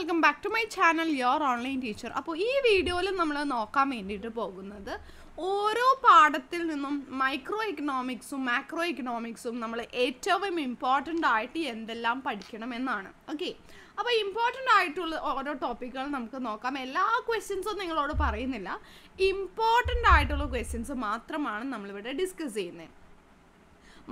welcome back to my channel your online teacher അപ്പോൾ ഈ വീഡിയോയിൽ നമ്മൾ നോക്കാൻ വേണ്ടിയിട്ട് പോകുന്നത് ഓരോ പാഠത്തിൽ നിന്നും മൈക്രോ ഇക്കണോമിക്സും മാക്രോ ഇക്കണോമിക്സും നമ്മൾ ഏറ്റവും ഇമ്പോർട്ടൻ്റ് ആയിട്ട് എന്തെല്ലാം പഠിക്കണം എന്നാണ് ഓക്കെ അപ്പോൾ ഇമ്പോർട്ടൻ്റ് ആയിട്ടുള്ള ഓരോ ടോപ്പിക്കുകൾ നമുക്ക് നോക്കാം എല്ലാ ക്വസ്റ്റ്യൻസും നിങ്ങളോട് പറയുന്നില്ല ഇമ്പോർട്ടൻ്റ് ആയിട്ടുള്ള ക്വസ്റ്റ്യൻസ് മാത്രമാണ് നമ്മളിവിടെ ഡിസ്കസ് ചെയ്യുന്നത്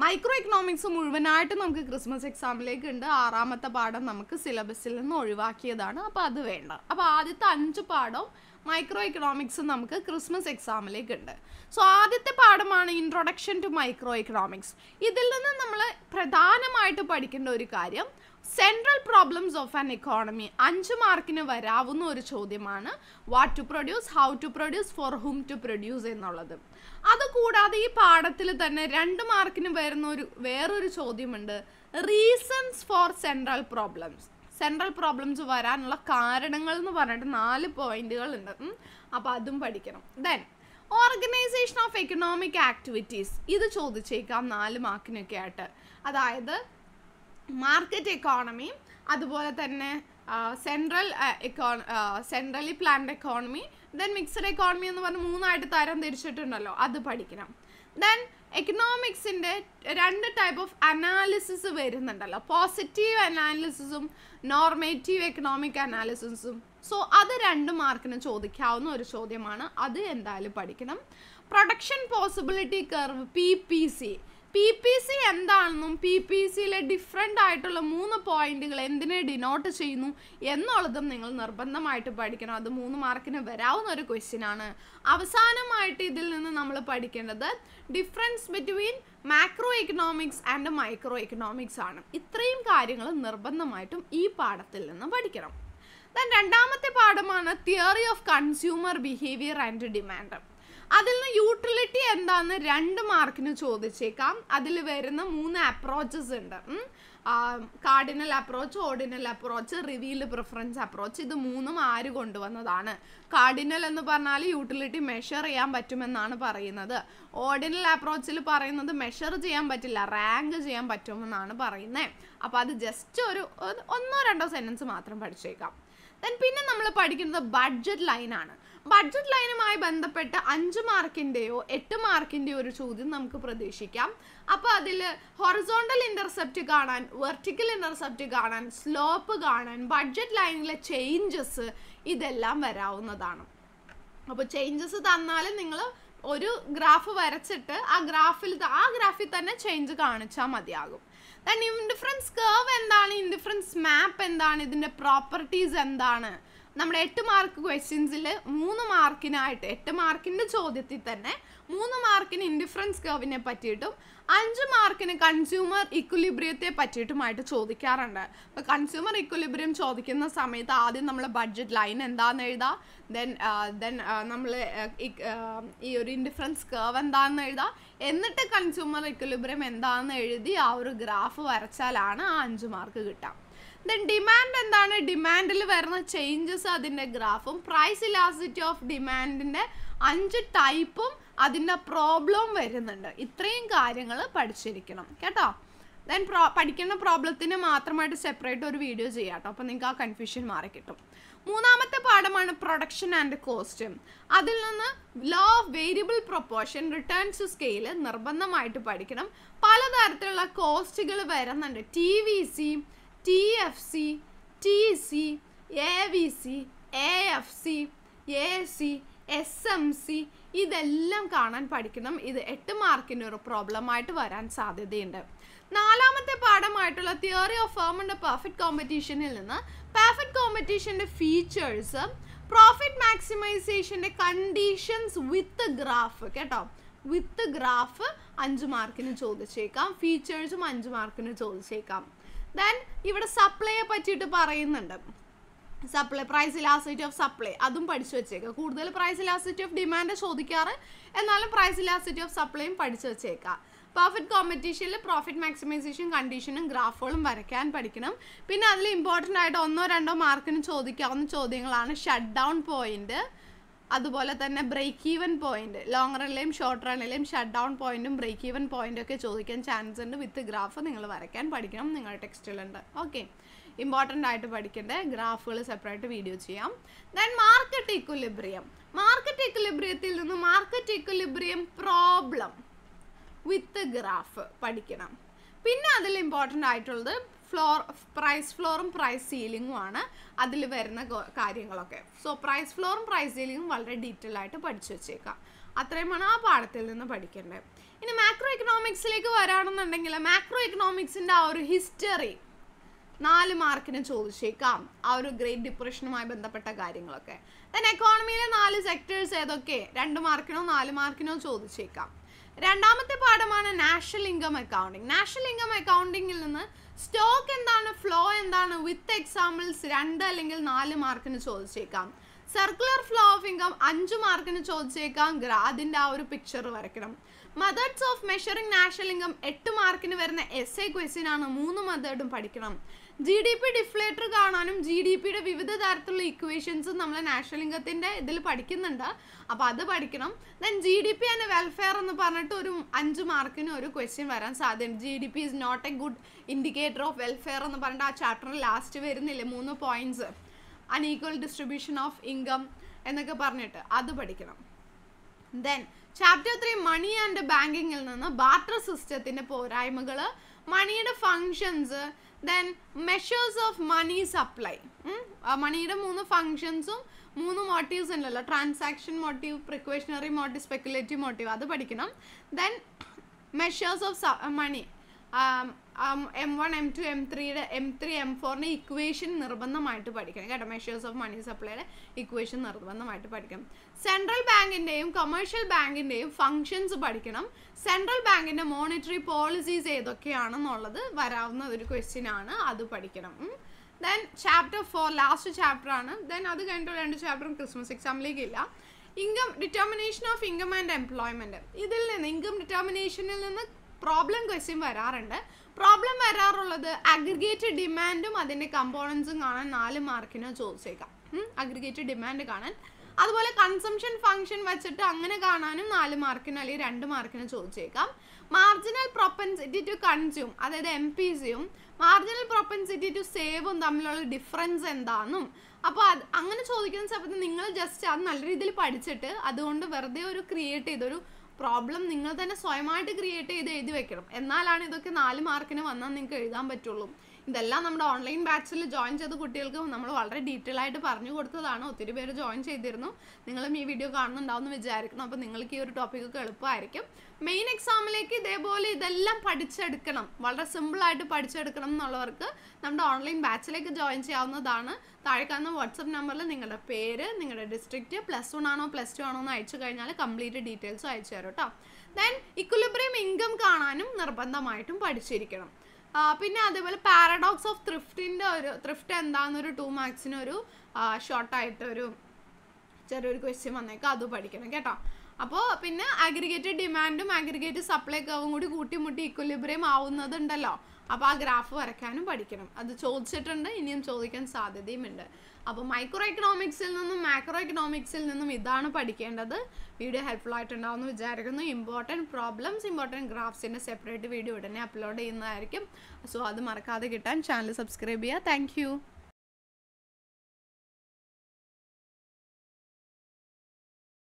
മൈക്രോ എക്കണോമിക്സ് മുഴുവനായിട്ട് നമുക്ക് ക്രിസ്മസ് എക്സാമിലേക്ക് ഉണ്ട് ആറാമത്തെ പാഠം നമുക്ക് സിലബസിൽ നിന്ന് ഒഴിവാക്കിയതാണ് അപ്പോൾ അത് വേണ്ട അപ്പോൾ ആദ്യത്തെ അഞ്ച് പാഠം മൈക്രോ എക്കണോമിക്സ് നമുക്ക് ക്രിസ്മസ് എക്സാമിലേക്ക് ഉണ്ട് സോ ആദ്യത്തെ പാഠമാണ് ഇൻട്രൊഡക്ഷൻ ടു മൈക്രോ എക്കണോമിക്സ് ഇതിൽ നിന്ന് നമ്മൾ പ്രധാനമായിട്ട് പഠിക്കേണ്ട ഒരു കാര്യം central problems of an economy അഞ്ച് മാർക്കിന് വരാവുന്ന ഒരു ചോദ്യമാണ് what to produce how to produce for whom to produce എന്നുള്ളത് അതുകൂടാതെ ഈ പാഠത്തിൽ തന്നെ രണ്ട് മാർക്കിന് വരുന്ന ഒരു വേറൊരു ചോദ്യമുണ്ട് reasons for central problems central problems വരാനുള്ള കാരണങ്ങൾ എന്ന് പറഞ്ഞിട്ട് നാല് പോയിന്റുകൾ ഉണ്ട് അപ്പോൾ അതും പഠിക്കണം then organisation of economic activities ഇത് ചോദിച്ചേക്കാം നാല് മാർക്കിനൊക്കെ ആയിട്ട് അതായത് മാർക്കറ്റ് എക്കോണമി അതുപോലെ തന്നെ central eco centrally planned economy then mixed economy എന്ന് പറഞ്ഞ് മൂന്നായിട്ട് തരം തിരിച്ചിട്ടുണ്ടല്ലോ അത് പഠിക്കണം ദെൻ എക്കണോമിക്സിൻ്റെ രണ്ട് ടൈപ്പ് ഓഫ് അനാലിസിസ് വരുന്നുണ്ടല്ലോ പോസിറ്റീവ് അനാലിസിസും നോർമേറ്റീവ് എക്കണോമിക് അനാലിസിസും സോ അത് രണ്ട് മാർക്കിന് ചോദിക്കാവുന്ന ഒരു ചോദ്യമാണ് അത് എന്തായാലും പഠിക്കണം production possibility curve P P C P P C എന്താണെന്നും പി പി സിയിലെ ഡിഫറെൻ്റ് ആയിട്ടുള്ള മൂന്ന് പോയിന്റുകൾ എന്തിനെ ഡിനോട്ട് ചെയ്യുന്നു എന്നുള്ളതും നിങ്ങൾ നിർബന്ധമായിട്ട് പഠിക്കണം അത് മൂന്ന് മാർക്കിന് വരാവുന്ന ഒരു ക്വസ്റ്റ്യൻ ആണ് അവസാനമായിട്ട് ഇതിൽ നിന്ന് നമ്മൾ പഠിക്കേണ്ടത് difference between macro economics and micro economics ആണ് ഇത്രയും കാര്യങ്ങൾ നിർബന്ധമായിട്ടും ഈ പാഠത്തിൽ നിന്ന് പഠിക്കണം ദൻ രണ്ടാമത്തെ പാഠമാണ് theory of consumer behaviour and demand അതിൽ നിന്ന് യൂട്ടിലിറ്റി എന്താന്ന് രണ്ട് മാർക്കിന് ചോദിച്ചേക്കാം അതിൽ വരുന്ന മൂന്ന് അപ്രോച്ചസ് ഉണ്ട് cardinal approach ordinal approach reveal preference approach ഇത് മൂന്നും ആര് കൊണ്ടുവന്നതാണ് കാർഡിനൽ എന്ന് പറഞ്ഞാൽ യൂട്ടിലിറ്റി മെഷർ ചെയ്യാൻ പറ്റുമെന്നാണ് പറയുന്നത് ഓർഡിനൽ അപ്രോച്ചിൽ പറയുന്നത് മെഷർ ചെയ്യാൻ പറ്റില്ല റാങ്ക് ചെയ്യാൻ പറ്റുമെന്നാണ് പറയുന്നത് അപ്പോൾ അത് ജസ്റ്റ് ഒരു ഒന്നോ രണ്ടോ സെൻറ്റൻസ് മാത്രം പഠിച്ചേക്കാം ദെൻ പിന്നെ നമ്മൾ പഠിക്കുന്നത് ബഡ്ജറ്റ് ലൈനാണ് ബഡ്ജറ്റ് ലൈനുമായി ബന്ധപ്പെട്ട് അഞ്ച് മാർക്കിൻ്റെയോ എട്ട് മാർക്കിൻ്റെയോ ഒരു ചോദ്യം നമുക്ക് പ്രതീക്ഷിക്കാം അപ്പോൾ അതിൽ ഹൊറിസോണ്ടൽ ഇൻ്റർസെപ്റ്റ് കാണാൻ വെർട്ടിക്കൽ ഇൻ്റർസെപ്റ്റ് കാണാൻ സ്ലോപ്പ് കാണാൻ ബഡ്ജറ്റ് ലൈനിലെ ചേഞ്ചസ് ഇതെല്ലാം വരാവുന്നതാണ് അപ്പോൾ ചേഞ്ചസ് തന്നാൽ നിങ്ങൾ ഒരു ഗ്രാഫ് വരച്ചിട്ട് ആ ഗ്രാഫിൽ ആ ഗ്രാഫിൽ തന്നെ ചേഞ്ച് കാണിച്ചാൽ മതിയാകും ദൻ ഇൻഡിഫറൻസ് കേർവ് എന്താണ് ഇൻഡിഫറൻസ് മാപ്പ് എന്താണ് ഇതിൻ്റെ പ്രോപ്പർട്ടീസ് എന്താണ് നമ്മുടെ എട്ട് മാർക്ക് ക്വസ്റ്റ്യൻസിൽ മൂന്ന് മാർക്കിനായിട്ട് എട്ട് മാർക്കിൻ്റെ ചോദ്യത്തിൽ തന്നെ മൂന്ന് മാർക്കിന് ഇൻഡിഫറൻസ് കർവിനെ പറ്റിയിട്ടും അഞ്ച് മാർക്കിന് കൺസ്യൂമർ ഇക്വലിബ്രിയത്തെ പറ്റിയിട്ടുമായിട്ട് ചോദിക്കാറുണ്ട് അപ്പോൾ കൺസ്യൂമർ ഇക്വലിബ്രിയം ചോദിക്കുന്ന സമയത്ത് ആദ്യം നമ്മൾ ബഡ്ജറ്റ് ലൈൻ എന്താണെന്ന് എഴുതാം ദെൻ ദെൻ നമ്മൾ ഈ ഒരു ഇൻഡിഫറൻസ് കർവ് എന്താണെന്ന് എഴുതാം എന്നിട്ട് കൺസ്യൂമർ ഇക്വലിബ്രിയം എന്താണെന്ന് എഴുതി ആ ഒരു ഗ്രാഫ് വരച്ചാലാണ് ആ അഞ്ച് മാർക്ക് കിട്ടാം ദെൻ ഡിമാൻഡ് എന്താണ് ഡിമാൻഡിൽ വരുന്ന ചേഞ്ചസ് അതിൻ്റെ ഗ്രാഫും പ്രൈസ് ഇലാസിറ്റി ഓഫ് ഡിമാൻഡിൻ്റെ അഞ്ച് ടൈപ്പും അതിൻ്റെ പ്രോബ്ലവും വരുന്നുണ്ട് ഇത്രയും കാര്യങ്ങൾ പഠിച്ചിരിക്കണം കേട്ടോ ദെൻ പ്രോ പഠിക്കുന്ന പ്രോബ്ലത്തിന് മാത്രമായിട്ട് സെപ്പറേറ്റ് ഒരു വീഡിയോ ചെയ്യാം കേട്ടോ അപ്പോൾ നിങ്ങൾക്ക് ആ കൺഫ്യൂഷൻ കിട്ടും മൂന്നാമത്തെ പാഠമാണ് പ്രൊഡക്ഷൻ ആൻഡ് കോസ്റ്റ് അതിൽ നിന്ന് law of variable proportion return to scale നിർബന്ധമായിട്ട് പഠിക്കണം പലതരത്തിലുള്ള കോസ്റ്റുകൾ വരുന്നുണ്ട് T V C T F C T C A V C A F C A C S M C ഇതെല്ലാം കാണാൻ പഠിക്കണം ഇത് എട്ട് മാർക്കിന് ഒരു പ്രോബ്ലമായിട്ട് വരാൻ സാധ്യതയുണ്ട് നാലാമത്തെ പാഠമായിട്ടുള്ള theory of firm and perfect കോമ്പറ്റീഷനിൽ നിന്ന് പെർഫെക്റ്റ് കോമ്പറ്റീഷൻ്റെ ഫീച്ചേഴ്സ് പ്രോഫിറ്റ് മാക്സിമൈസേഷൻ്റെ കണ്ടീഷൻസ് വിത്ത് ഗ്രാഫ് കേട്ടോ വിത്ത് ഗ്രാഫ് അഞ്ച് മാർക്കിന് ചോദിച്ചേക്കാം ഫീച്ചേഴ്സും അഞ്ച് മാർക്കിന് ചോദിച്ചേക്കാം ദെൻ ഇവിടെ സപ്ലൈയെ പറ്റിയിട്ട് പറയുന്നുണ്ട് supply price elasticity of supply അതും പഠിച്ചു വെച്ചേക്കുക കൂടുതൽ പ്രൈസ് ഇലാസിറ്റി ഓഫ് ഡിമാൻഡ് ചോദിക്കാറ് എന്നാലും പ്രൈസ് ഇലാസിറ്റി ഓഫ് സപ്ലൈയും പഠിച്ചു വെച്ചേക്കുക പ്രോഫിറ്റ് കോമ്പറ്റീഷനിൽ പ്രോഫിറ്റ് മാക്സിമൈസേഷൻ കണ്ടീഷനും ഗ്രാഫുകളും വരയ്ക്കാൻ പഠിക്കണം പിന്നെ അതിൽ ഇമ്പോർട്ടൻ്റ് ആയിട്ട് ഒന്നോ രണ്ടോ മാർക്കിന് ചോദിക്കാവുന്ന ചോദ്യങ്ങളാണ് ഷട്ട് ഡൗൺ പോയിൻറ്റ് അതുപോലെ തന്നെ ബ്രേക്ക് ഈവൻ പോയിന്റ് ലോങ് റണ്ണിലെയും ഷോർട്ട് റണ്ണിലെയും ഷട്ട് ഡൗൺ പോയിന്റും ബ്രേക്ക് ഈവൻ പോയിന്റും ഒക്കെ ചോദിക്കാൻ ചാൻസ് ഉണ്ട് വിത്ത് ഗ്രാഫ് നിങ്ങൾ വരയ്ക്കാൻ പഠിക്കണം നിങ്ങളുടെ ടെക്സ്റ്റിലുണ്ട് ഓക്കെ ഇമ്പോർട്ടൻ്റ് ആയിട്ട് പഠിക്കേണ്ട ഗ്രാഫുകൾ സെപ്പറേറ്റ് വീഡിയോ ചെയ്യാം ദെൻ മാർക്കറ്റ് ഇക്വലിബ്രിയം മാർക്കറ്റ് ഇക്വലിബ്രിയത്തിൽ നിന്ന് market equilibrium problem with graph പഠിക്കണം പിന്നെ അതിൽ ഇമ്പോർട്ടൻ്റ് ആയിട്ടുള്ളത് ഫ്ലോർ പ്രൈസ് ഫ്ലോറും പ്രൈസ് സീലിങ്ങും ആണ് അതിൽ വരുന്ന കാര്യങ്ങളൊക്കെ സോ പ്രൈസ് ഫ്ലോറും പ്രൈസ് സീലിങ്ങും വളരെ ഡീറ്റെയിൽ ആയിട്ട് പഠിച്ചു വെച്ചേക്കാം അത്രയുമാണ് ആ പാഠത്തിൽ നിന്ന് പഠിക്കേണ്ടത് ഇനി മാക്രോ എക്കണോമിക്സിലേക്ക് വരാണെന്നുണ്ടെങ്കിൽ മാക്രോ എക്കണോമിക്സിൻ്റെ ആ ഒരു ഹിസ്റ്ററി നാല് മാർക്കിന് ചോദിച്ചേക്കാം ആ ഒരു ഗ്രേറ്റ് ഡിപ്രഷനുമായി ബന്ധപ്പെട്ട കാര്യങ്ങളൊക്കെ ദെൻ എക്കോണമിയിലെ നാല് സെക്ടേഴ്സ് ഏതൊക്കെ രണ്ട് മാർക്കിനോ നാല് മാർക്കിനോ ചോദിച്ചേക്കാം രണ്ടാമത്തെ പാഠമാണ് national income accounting national income അക്കൗണ്ടിങ്ങിൽ നിന്ന് സ്റ്റോക്ക് എന്താണ് ഫ്ലോ എന്താണ് വിത്ത് എക്സാമ്പിൾസ് രണ്ട് അല്ലെങ്കിൽ നാല് മാർക്കിന് ചോദിച്ചേക്കാം സർക്കുലർ ഫ്ലോ ഓഫ് ഇൻകം അഞ്ച് മാർക്കിന് ചോദിച്ചേക്കാം അതിൻ്റെ ആ ഒരു പിക്ചർ വരയ്ക്കണം methods of measuring national income എട്ട് മാർക്കിന് വരുന്ന എസ് എ ക്വസ്റ്റ്യൻ ആണ് മൂന്ന് മെത്തേഡും പഠിക്കണം ജി ഡി പി ഡിഫ്ലേറ്റർ കാണാനും ജി ഡി പിയുടെ വിവിധ തരത്തിലുള്ള ഇക്വേഷൻസ് നമ്മൾ നാഷണൽ ഇൻകത്തിൻ്റെ ഇതിൽ പഠിക്കുന്നുണ്ട് അപ്പോൾ അത് പഠിക്കണം then G D P and welfare എന്ന് പറഞ്ഞിട്ട് ഒരു അഞ്ച് മാർക്കിന് ഒരു ക്വസ്റ്റ്യൻ വരാൻ സാധ്യതയുണ്ട് G D P is not a good indicator of welfare എന്ന് പറഞ്ഞിട്ട് ആ ചാപ്റ്ററിൽ ലാസ്റ്റ് വരുന്നില്ലേ മൂന്ന് points unequal distribution of income എന്നൊക്കെ പറഞ്ഞിട്ട് അത് പഠിക്കണം then chapter three money and ബാങ്കിങ്ങിൽ നിന്ന് ബാറ്റർ സിസ്റ്റത്തിൻ്റെ പോരായ്മകൾ മണിയുടെ functions then measures of money supply മണിയുടെ മൂന്ന് ഫങ്ഷൻസും മൂന്ന് മോട്ടീവ്സ് ഉണ്ടല്ലോ transaction motive precautionary motive speculative motive അത് പഠിക്കണം then measures of money M one M two M ത്രീയുടെ എം ത്രീ എം ഫോറിൻ്റെ ഇക്വേഷൻ നിർബന്ധമായിട്ട് പഠിക്കണം കേട്ടോ മെഷേഴ്സ് ഓഫ് മണി സപ്ലൈയുടെ ഇക്വേഷൻ നിർബന്ധമായിട്ട് പഠിക്കണം സെൻട്രൽ ബാങ്കിൻ്റെയും കൊമേഴ്ഷ്യൽ ബാങ്കിൻ്റെയും ഫങ്ഷൻസ് പഠിക്കണം സെൻട്രൽ ബാങ്കിൻ്റെ മോണിറ്ററി പോളിസീസ് ഏതൊക്കെയാണെന്നുള്ളത് വരാവുന്ന ഒരു ക്വസ്റ്റ്യൻ ആണ് അത് പഠിക്കണം then chapter four last chapter ആണ് ദെൻ അത് കഴിഞ്ഞിട്ടുള്ള രണ്ട് ചാപ്റ്ററും ക്രിസ്മസ് എക്സാമിലേക്ക് ഇല്ല income determination of income and employment ഇതിൽ നിന്ന് ഇൻകം ഡിറ്റർമിനേഷനിൽ നിന്ന് പ്രോബ്ലം ക്വസ്റ്റ്യൻ വരാറുണ്ട് പ്രോബ്ലം വരാറുള്ളത് അഗ്രിഗേറ്റ് ഡിമാൻഡും അതിൻ്റെ കമ്പോണൻസും കാണാൻ നാല് മാർക്കിന് ചോദിച്ചേക്കാം അഗ്രിഗേറ്റ് ഡിമാൻഡ് കാണാൻ അതുപോലെ കൺസംഷൻ ഫംഗ്ഷൻ വെച്ചിട്ട് അങ്ങനെ കാണാനും നാല് മാർക്കിന് അല്ലെങ്കിൽ രണ്ട് മാർക്കിന് ചോദിച്ചേക്കാം മാർജിനൽ പ്രൊപ്പൻസിറ്റി ടു കൺസ്യൂം അതായത് എം പി സിയും മാർജിനൽ പ്രൊപ്പൻസിറ്റി ടു സേവും തമ്മിലുള്ള ഡിഫറൻസ് എന്താണെന്നും അപ്പോൾ അത് അങ്ങനെ ചോദിക്കുന്ന സമയത്ത് നിങ്ങൾ ജസ്റ്റ് അത് നല്ല രീതിയിൽ പഠിച്ചിട്ട് അതുകൊണ്ട് വെറുതെ ഒരു ക്രിയേറ്റ് ചെയ്തൊരു പ്രോബ്ലം നിങ്ങൾ തന്നെ സ്വയമായിട്ട് ക്രിയേറ്റ് ചെയ്ത് എഴുതി വെക്കണം എന്നാലാണ് ഇതൊക്കെ നാല് മാർക്കിന് വന്നാൽ നിങ്ങൾക്ക് എഴുതാൻ പറ്റുള്ളൂ ഇതെല്ലാം നമ്മുടെ ഓൺലൈൻ ബാച്ചിൽ ജോയിൻ ചെയ്ത കുട്ടികൾക്ക് നമ്മൾ വളരെ ഡീറ്റെയിൽ ആയിട്ട് പറഞ്ഞു കൊടുത്തതാണ് ഒത്തിരി പേര് ജോയിൻ ചെയ്തിരുന്നു നിങ്ങളും ഈ വീഡിയോ കാണുന്നുണ്ടാവുമെന്ന് വിചാരിക്കണം അപ്പോൾ നിങ്ങൾക്ക് ഈ ഒരു ഒക്കെ എളുപ്പമായിരിക്കും മെയിൻ എക്സാമിലേക്ക് ഇതേപോലെ ഇതെല്ലാം പഠിച്ചെടുക്കണം വളരെ സിമ്പിളായിട്ട് പഠിച്ചെടുക്കണം എന്നുള്ളവർക്ക് നമ്മുടെ ഓൺലൈൻ ബാച്ചിലേക്ക് ജോയിൻ ചെയ്യാവുന്നതാണ് താഴെ കാണുന്ന വാട്സപ്പ് നമ്പറിൽ നിങ്ങളുടെ പേര് നിങ്ങളുടെ ഡിസ്ട്രിക്റ്റ് പ്ലസ് വൺ ആണോ പ്ലസ് ടു ആണോ എന്ന് അയച്ചു കഴിഞ്ഞാൽ കംപ്ലീറ്റ് ഡീറ്റെയിൽസ് അയച്ചു തരും കേട്ടോ ദെൻ ഇക്വലിബ്രിയം ഇൻകം കാണാനും നിർബന്ധമായിട്ടും പഠിച്ചിരിക്കണം പിന്നെ അതേപോലെ പാരഡോക്സ് ഓഫ് ത്രിഫ്റ്റിൻ്റെ ഒരു ത്രിഫ്റ്റ് എന്താണെന്നൊരു ടു മാർക്സിനൊരു ഷോർട്ടായിട്ടൊരു ചെറിയൊരു ക്വസ്റ്റ്യൻ വന്നേക്കാം അത് പഠിക്കണം കേട്ടോ അപ്പോൾ പിന്നെ അഗ്രിഗേറ്റ് ഡിമാൻഡും അഗ്രിഗേറ്റ് സപ്ലൈ കർവും കൂടി കൂട്ടിമുട്ടി ഇക്വലിബ്രിയം ആവുന്നതുണ്ടല്ലോ അപ്പോൾ ആ ഗ്രാഫ് വരയ്ക്കാനും പഠിക്കണം അത് ചോദിച്ചിട്ടുണ്ട് ഇനിയും ചോദിക്കാൻ സാധ്യതയുമുണ്ട് അപ്പോൾ മൈക്രോ എക്കണോമിക്സിൽ നിന്നും മാക്രോ എക്കണോമിക്സിൽ നിന്നും ഇതാണ് പഠിക്കേണ്ടത് വീഡിയോ ഹെൽപ്ഫുൾ ആയിട്ടുണ്ടാവുമെന്ന് വിചാരിക്കുന്നു ഇമ്പോർട്ടൻറ്റ് പ്രോബ്ലംസ് ഇമ്പോർട്ടൻറ്റ് ഗ്രാഫ്സിൻ്റെ സെപ്പറേറ്റ് വീഡിയോ ഉടനെ അപ്ലോഡ് ചെയ്യുന്നതായിരിക്കും സോ അത് മറക്കാതെ കിട്ടാൻ ചാനൽ സബ്സ്ക്രൈബ് ചെയ്യുക താങ്ക്